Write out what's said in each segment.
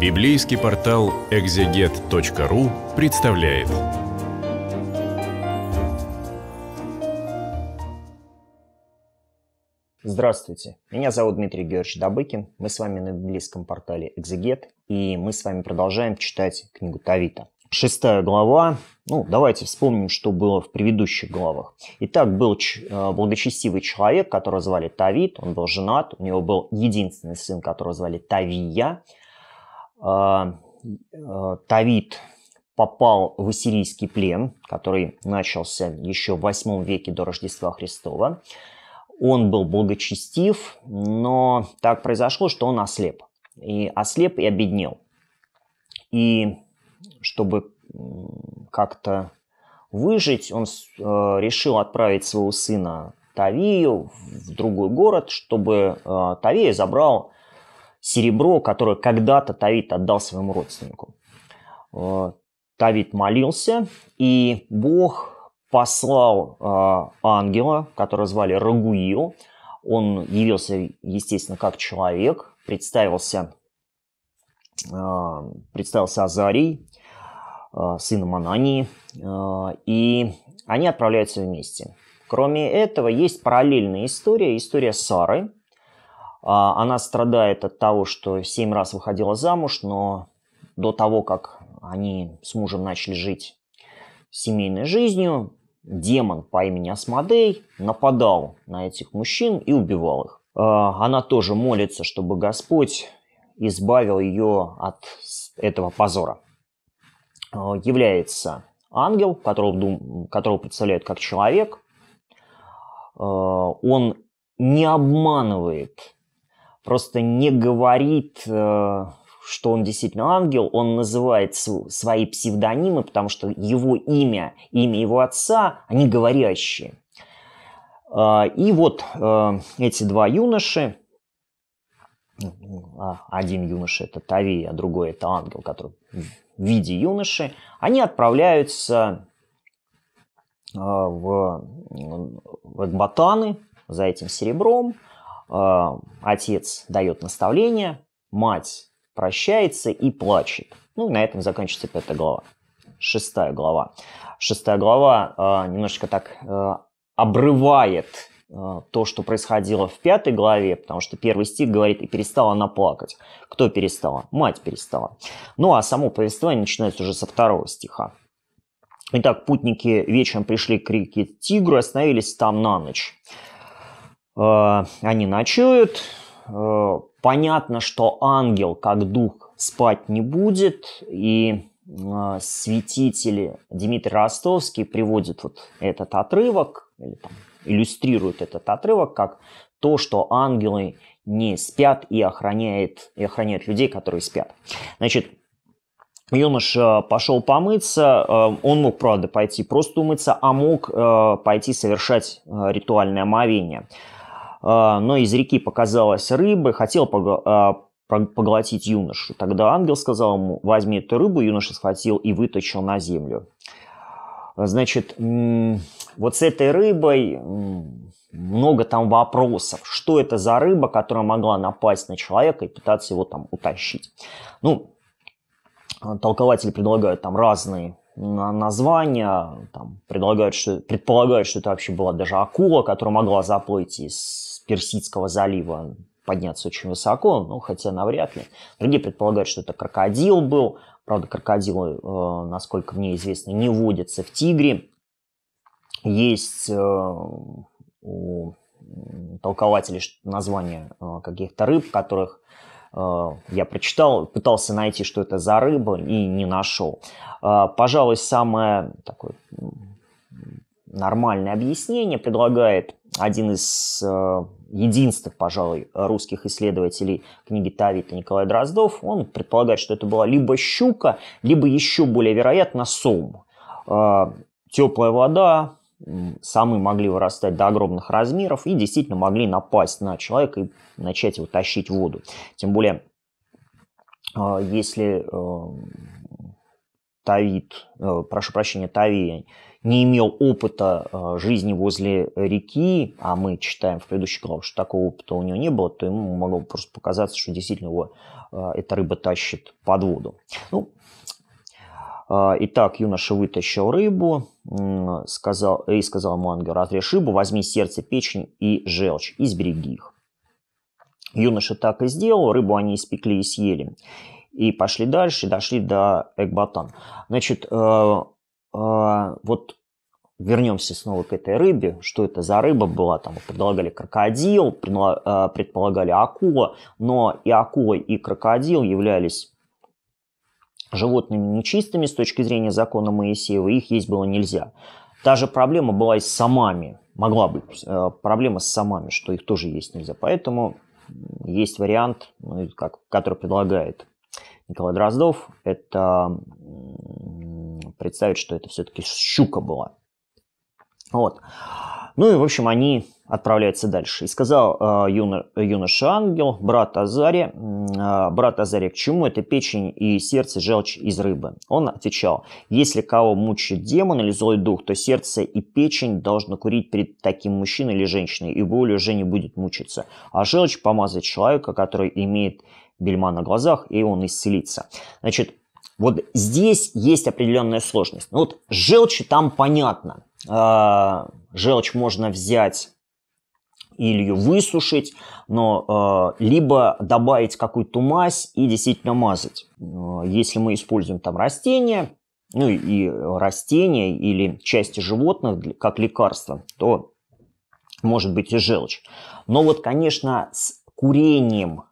Библейский портал экзегет.ру представляет. Здравствуйте, меня зовут Дмитрий Георгиевич Добыкин, мы с вами на библейском портале «Экзегет», и мы с вами продолжаем читать книгу Тавита. Шестая глава. Ну, давайте вспомним, что было в предыдущих главах. Итак, был ч, э, благочестивый человек, которого звали Тавит, он был женат, у него был единственный сын, которого звали Тавия, Тавид а, а, попал в ассирийский плен, который начался еще в 8 веке до Рождества Христова. Он был благочестив, но так произошло, что он ослеп. И ослеп и обеднел. И чтобы как-то выжить, он э, решил отправить своего сына Тавию в другой город, чтобы э, Тавия забрал серебро, которое когда-то Тавит отдал своему родственнику. Тавит э, молился, и Бог послал э, ангела, которого звали Рагуил. Он явился, естественно, как человек, представился, э, представился Азарий, сыном Анании, и они отправляются вместе. Кроме этого, есть параллельная история, история Сары – а, она страдает от того, что семь раз выходила замуж, но до того, как они с мужем начали жить семейной жизнью, демон по имени Асмодей нападал на этих мужчин и убивал их. А, она тоже молится, чтобы Господь избавил ее от этого позора. А, является ангел, которого, которого представляют как человек. Он не обманывает просто не говорит, э, что он действительно ангел, он называет свои псевдонимы, потому что его имя, имя его отца, они говорящие. Э, и вот э, эти два юноши, а, один юноша это Тави, а другой это ангел, который в виде юноши, они отправляются в, в Батаны за этим серебром – Э, отец дает наставление, мать прощается и плачет. Ну, на этом заканчивается пятая глава. Шестая глава. Шестая глава э, немножечко так э, обрывает э, то, что происходило в пятой главе, потому что первый стих говорит «и перестала она плакать». Кто перестала? Мать перестала. Ну, а само повествование начинается уже со второго стиха. Итак, путники вечером пришли к реке Тигру и остановились там на ночь. Э, они ночуют. Э, понятно, что ангел, как дух, спать не будет. И э, святители Дмитрий Ростовский приводит вот этот отрывок, или там, иллюстрирует этот отрывок, как то, что ангелы не спят и охраняет, и охраняет людей, которые спят. Значит, юноша пошел помыться, он мог, правда, пойти просто умыться, а мог пойти совершать ритуальное омовение. А, но из реки показалась рыба, хотел а, поглотить юношу. Тогда ангел сказал ему, возьми эту рыбу, юноша схватил и вытащил на землю. Значит, вот с этой рыбой много там вопросов. Что это за рыба, которая могла напасть на человека и пытаться его там утащить? Ну, толкователи предлагают там разные названия, там предлагают, что, предполагают, что это вообще была даже акула, которая могла заплыть из Персидского залива подняться очень высоко, ну, хотя навряд ли. Другие предполагают, что это крокодил был. Правда, крокодилы, э, насколько мне известно, не водятся в тигре. Есть э, у толкователей названия э, каких-то рыб, которых э, я прочитал, пытался найти, что это за рыба, и не нашел. Пожалуй, самое такое нормальное объяснение предлагает один из э, единственных, пожалуй, русских исследователей книги Тавита Николай Дроздов. Он предполагает, что это была либо щука, либо еще более вероятно сом. Э, теплая вода, самые могли вырастать до огромных размеров и действительно могли напасть на человека и начать его тащить в воду. Тем более, э, если э, Тавит, э, прошу прощения, Тави, не имел опыта э, жизни возле реки, а мы читаем в предыдущей главе, что такого опыта у него не было, то ему могло просто показаться, что действительно его э, эта рыба тащит под воду. Ну, Итак, юноша вытащил рыбу сказал, и сказал ему ангел, отрежь рыбу, возьми сердце, печень и желчь и сбереги их. Юноша так и сделал, рыбу они испекли и съели. И пошли дальше, дошли до Экбатан. Значит, э, э, вот вернемся снова к этой рыбе, что это за рыба была, там предлагали крокодил, э, предполагали акула, но и акула, и крокодил являлись животными нечистыми с точки зрения закона Моисеева, их есть было нельзя. Та же проблема была и с самами, могла быть э, проблема с самами, что их тоже есть нельзя, поэтому есть вариант, ну, как, который предлагает Николай Дроздов, это представить, что это все-таки щука была. Вот. Ну и, в общем, они отправляются дальше. И сказал э, юно, юноша ангел, брат Азаре, э, брат Азаре, к чему это печень и сердце желчь из рыбы? Он отвечал, если кого мучит демон или злой дух, то сердце и печень должно курить перед таким мужчиной или женщиной, и боль уже не будет мучиться. А желчь помазать человека, который имеет бельма на глазах, и он исцелится. Значит, вот здесь есть определенная сложность. Ну, вот желчь там понятно. А, желчь можно взять или ее высушить, но э, либо добавить какую-то мазь и действительно мазать. А, если мы используем там растения, ну и растения или части животных как лекарство, то может быть и желчь. Но вот, конечно, с курением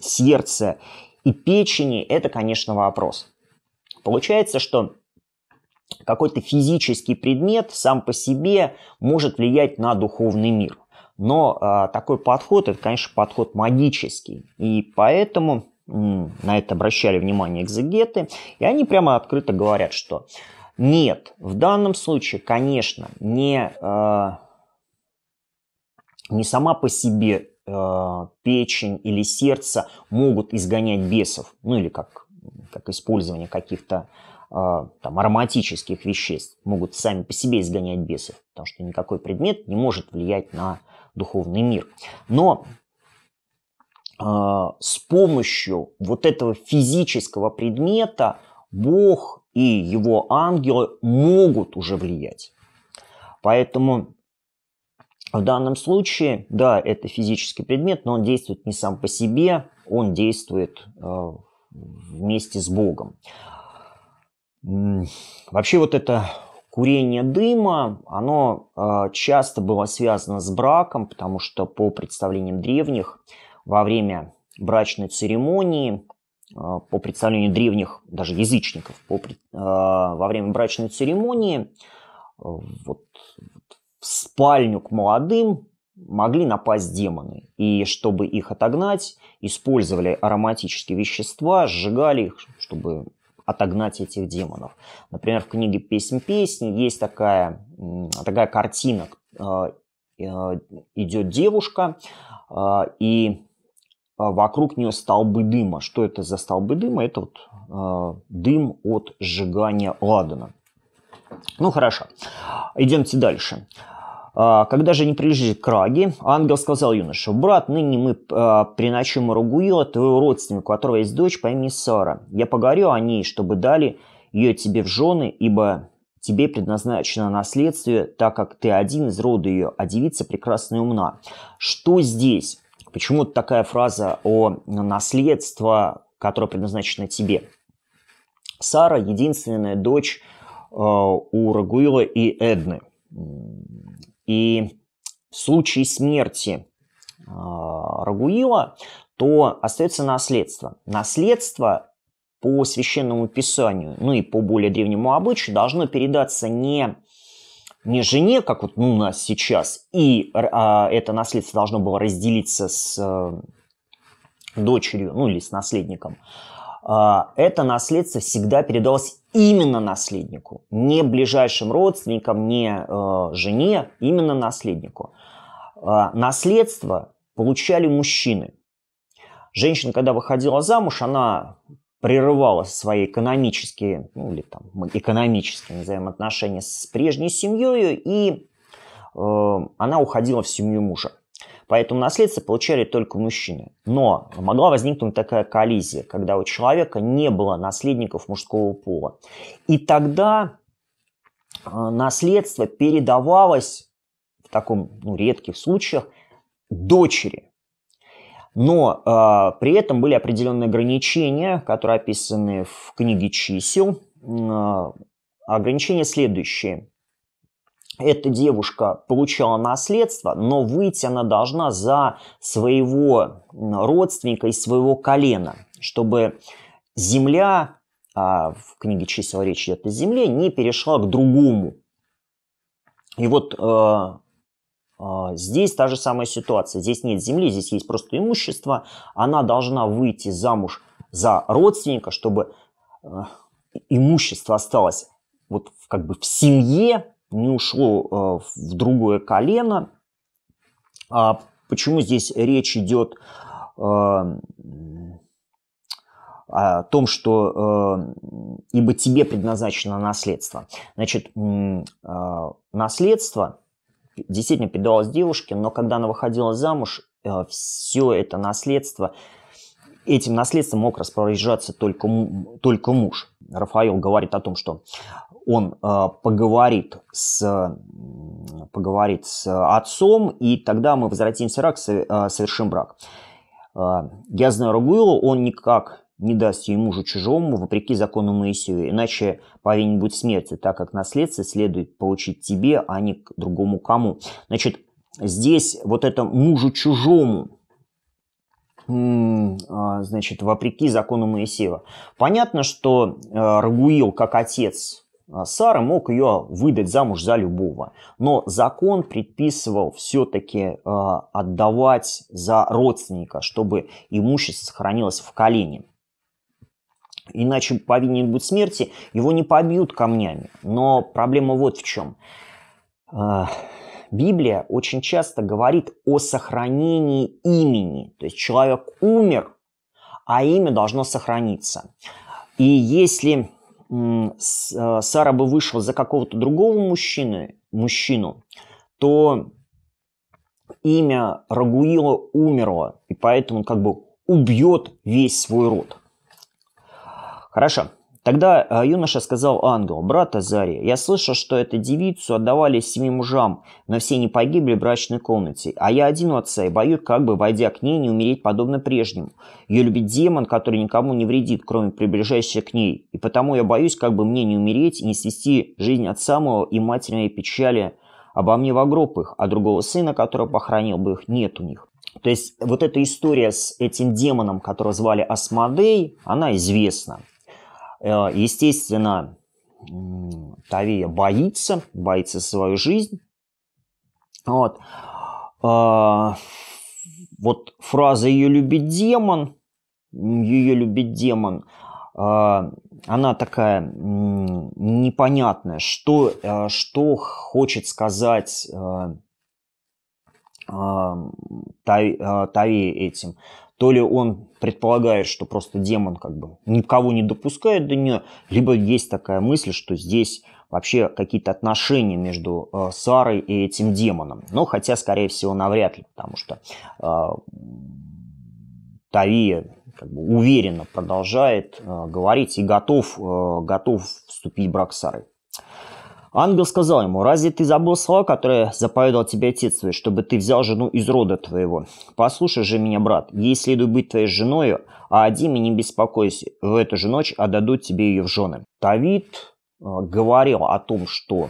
сердца и печени, это, конечно, вопрос. Получается, что какой-то физический предмет сам по себе может влиять на духовный мир. Но а, такой подход, это, конечно, подход магический. И поэтому м, на это обращали внимание экзегеты. И они прямо открыто говорят, что нет, в данном случае, конечно, не, а, не сама по себе а, печень или сердце могут изгонять бесов, ну или как, как использование каких-то а, там, ароматических веществ, могут сами по себе изгонять бесов, потому что никакой предмет не может влиять на духовный мир. Но а, с помощью вот этого физического предмета Бог и его ангелы могут уже влиять. Поэтому в данном случае, да, это физический предмет, но он действует не сам по себе, он действует э, вместе с Богом. Вообще вот это курение дыма, оно э, часто было связано с браком, потому что по представлениям древних во время брачной церемонии, э, по представлению древних, даже язычников, по, во время брачной церемонии вот, в спальню к молодым могли напасть демоны. И чтобы их отогнать, использовали ароматические вещества, сжигали их, чтобы отогнать этих демонов. Например, в книге «Песнь песни» есть такая, такая картина. Э, э, идет девушка, э, и вокруг нее столбы дыма. Что это за столбы дыма? Это вот дым от сжигания ладана. Ну хорошо, идемте дальше. А, когда же они прилежили к Раге, ангел сказал юноше, «Брат, ныне мы а, приночуем Ругуила, твою родственнику, у которого есть дочь по имени Сара. Я поговорю о ней, чтобы дали ее тебе в жены, ибо тебе предназначено наследствие, так как ты один из рода ее, а девица прекрасна и умна». Что здесь? Почему такая фраза о наследстве, которое предназначено тебе? Сара – единственная дочь Э, у Рагуила и Эдны. И в случае смерти э, Рагуила, то остается наследство. Наследство по священному писанию, ну и по более древнему обычаю, должно передаться не, не жене, как вот ну, у нас сейчас, и а, это наследство должно было разделиться с а, дочерью, ну или с наследником. А, это наследство всегда передалось именно наследнику, не ближайшим родственникам, не э, жене, именно наследнику. Э, наследство получали мужчины. Женщина, когда выходила замуж, она прерывала свои экономические, ну или там экономические назовем, отношения с прежней семьей, и э, она уходила в семью мужа. Поэтому наследство получали только мужчины. Но могла возникнуть такая коллизия, когда у человека не было наследников мужского пола. И тогда а, наследство передавалось в таком ну, редких случаях дочери. Но э, при этом были определенные ограничения, которые описаны в книге чисел. Э, ограничения следующие эта девушка получала наследство, но выйти она должна за своего родственника и своего колена, чтобы земля, а в книге чисел речь идет о земле, не перешла к другому. И вот э, э, здесь та же самая ситуация. Здесь нет земли, здесь есть просто имущество. Она должна выйти замуж за родственника, чтобы э, имущество осталось вот как бы в семье, не ушло а, в другое колено. а Почему здесь речь идет а, о том, что а, ибо тебе предназначено наследство. Значит, наследство действительно передавалось девушке, но когда она выходила замуж, все это наследство, этим наследством мог распоряжаться только, только муж. Рафаил говорит о том, что он э, поговорит, с, поговорит с отцом, и тогда мы возвратимся в Ирак, а, совершим брак. Э, я знаю Рагуилу, он никак не даст ей мужу чужому, вопреки закону Моисею, иначе повинен будет смерти так как наследство следует получить тебе, а не к другому кому. Значит, здесь вот это мужу чужому, значит, вопреки закону Моисеева. Понятно, что Рагуил, как отец, а Сара мог ее выдать замуж за любого, но закон предписывал все-таки а, отдавать за родственника, чтобы имущество сохранилось в колене. Иначе повинен будет смерти, его не побьют камнями. Но проблема вот в чем. А, Библия очень часто говорит о сохранении имени. То есть человек умер, а имя должно сохраниться. И если а, Сара бы вышла за какого-то другого мужчины, мужчину, то имя Рагуила умерло, и поэтому он как бы убьет весь свой род. Хорошо. Тогда а, юноша сказал ангелу, «Брат Азария, я слышал, что эту девицу отдавали семи мужам, но все не погибли в брачной комнате, а я один у отца и боюсь, как бы, войдя к ней, не умереть подобно прежнему. Ее любит демон, который никому не вредит, кроме приближающихся к ней, и потому я боюсь, как бы мне не умереть и не свести жизнь от самого и материной печали обо мне в гроб их, а другого сына, который похоронил бы их, нет у них». То есть вот эта история с этим демоном, которого звали Асмодей, она известна. Э, естественно, Тавия боится, боится свою жизнь. Вот. А, вот фраза «ее любит демон», «ее любит демон», а, она такая непонятная, что, э, что хочет сказать э, Тави этим то ли он предполагает, что просто демон как бы никого не допускает до нее, либо есть такая мысль, что здесь вообще какие-то отношения между э, Сарой и этим демоном. Но ну, хотя, скорее всего, навряд ли, потому что э, Тавия как бы уверенно продолжает э, говорить и готов, э, готов вступить в брак с Сарой. Ангел сказал ему, «Разве ты забыл слова, которые заповедал тебе отец твой, чтобы ты взял жену из рода твоего? Послушай же меня, брат, ей следует быть твоей женою, а один Диме не беспокойся, в эту же ночь отдадут тебе ее в жены». Давид э, говорил о том, что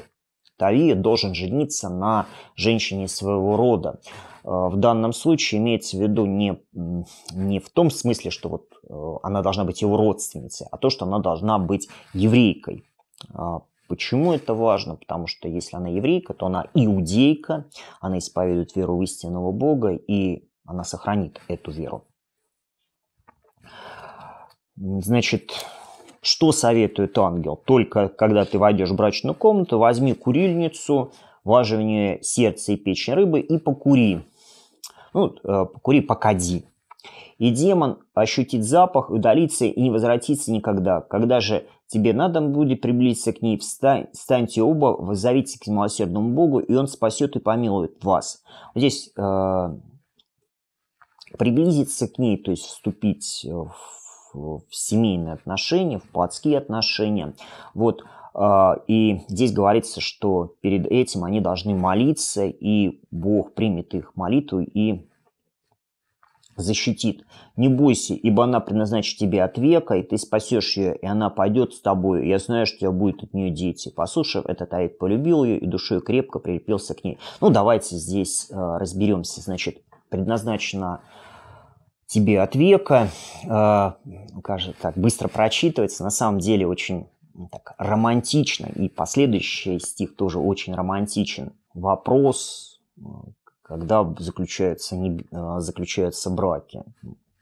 Давид должен жениться на женщине своего рода. Э, в данном случае имеется в виду не, не в том смысле, что вот э, она должна быть его родственницей, а то, что она должна быть еврейкой. Почему это важно? Потому что если она еврейка, то она иудейка, она исповедует веру в истинного Бога, и она сохранит эту веру. Значит, что советует ангел? Только когда ты войдешь в брачную комнату, возьми курильницу, влаживание сердца и печени рыбы и покури. Ну, э, покури, покади. И демон ощутит запах, удалится и не возвратится никогда. Когда же тебе надо будет приблизиться к ней, встань, встаньте оба, воззовите к милосердному Богу, и он спасет и помилует вас. здесь э, приблизиться к ней, то есть вступить э, в, в семейные отношения, в плотские отношения. Вот, э, и здесь говорится, что перед этим они должны молиться, и Бог примет их молитву и защитит. Не бойся, ибо она предназначит тебе от века, и ты спасешь ее, и она пойдет с тобой, я знаю, что у тебя будет от нее дети. Послушав, этот Аид полюбил ее и душой крепко прилепился к ней. Ну, давайте здесь э, разберемся. Значит, предназначена тебе от века, э, кажется, так быстро прочитывается, на самом деле очень так, романтично, и последующий стих тоже очень романтичен. Вопрос э, когда заключаются, не, а, заключаются браки.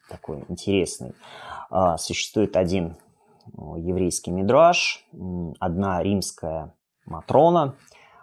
Такой интересный. А, существует один э, еврейский мидраж. Одна римская Матрона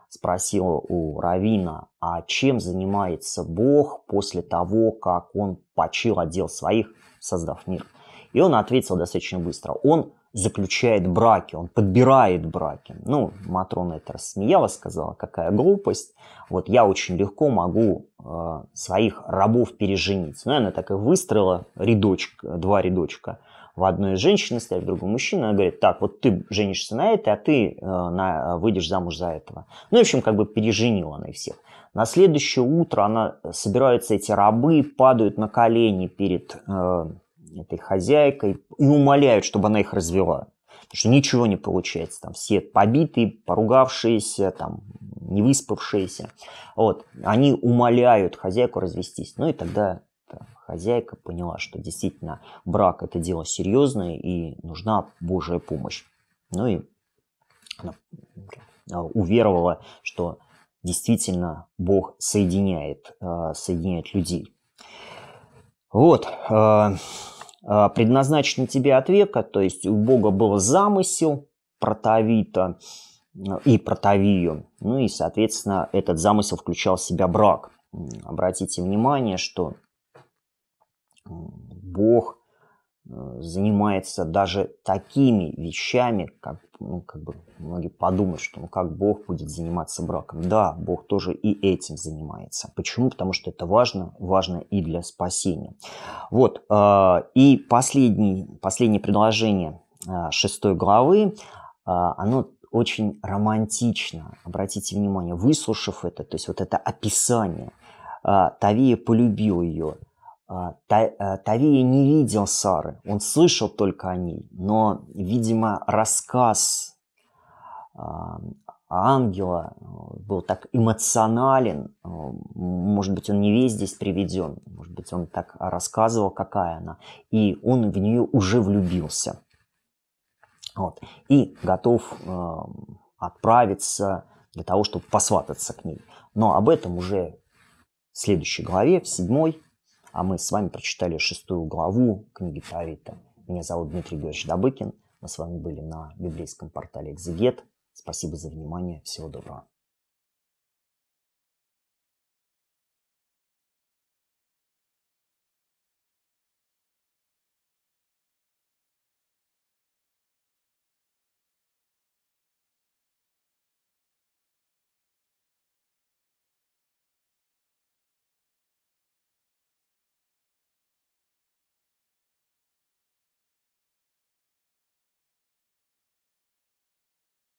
спросила у Равина, а чем занимается Бог после того, как он почил отдел своих, создав мир? И он ответил достаточно быстро. Он заключает браки, он подбирает браки. Ну, Матрона это рассмеялась, сказала, какая глупость. Вот я очень легко могу э, своих рабов переженить. Ну, она так и выстроила рядочек, два рядочка. В одной женщине стоит, в другом мужчина. Она говорит, так, вот ты женишься на этой, а ты э, на, выйдешь замуж за этого. Ну, в общем, как бы переженила она их всех. На следующее утро она собирается эти рабы, падают на колени перед... Э, этой ну, хозяйкой и умоляют, чтобы она их развела. Потому что ничего не получается. Там все побитые, поругавшиеся, там, не выспавшиеся. Вот. Они умоляют хозяйку развестись. Ну и тогда хозяйка поняла, что действительно брак – это дело серьезное и нужна Божья помощь. Ну и она а, уверовала, что действительно Бог соединяет, а, соединяет людей. Вот. А, Э, предназначены тебе от века, то есть у Бога был замысел протовита э, и протовию, ну и, соответственно, этот замысел включал в себя брак. Обратите внимание, что Бог Э, занимается даже такими вещами, как, ну, как бы многие подумают, что ну, как Бог будет заниматься браком. Да, Бог тоже и этим занимается. Почему? Потому что это важно, важно и для спасения. Вот, э, и последний, последнее предложение э, шестой главы, оно очень романтично. Обратите внимание, выслушав это, то есть вот это описание, Тавия полюбил ее – а, а, Тавия не видел Сары, он слышал только о ней, но, видимо, рассказ а, ангела э, был так эмоционален, может быть, он не весь здесь приведен, может быть, он так рассказывал, какая она, и он в нее уже влюбился. Вот. И готов э, отправиться для того, чтобы посвататься к ней. Но об этом уже в следующей главе, в седьмой, а мы с вами прочитали шестую главу книги Тарита. Меня зовут Дмитрий Георгиевич Добыкин. Мы с вами были на библейском портале «Экзегет». Спасибо за внимание. Всего доброго.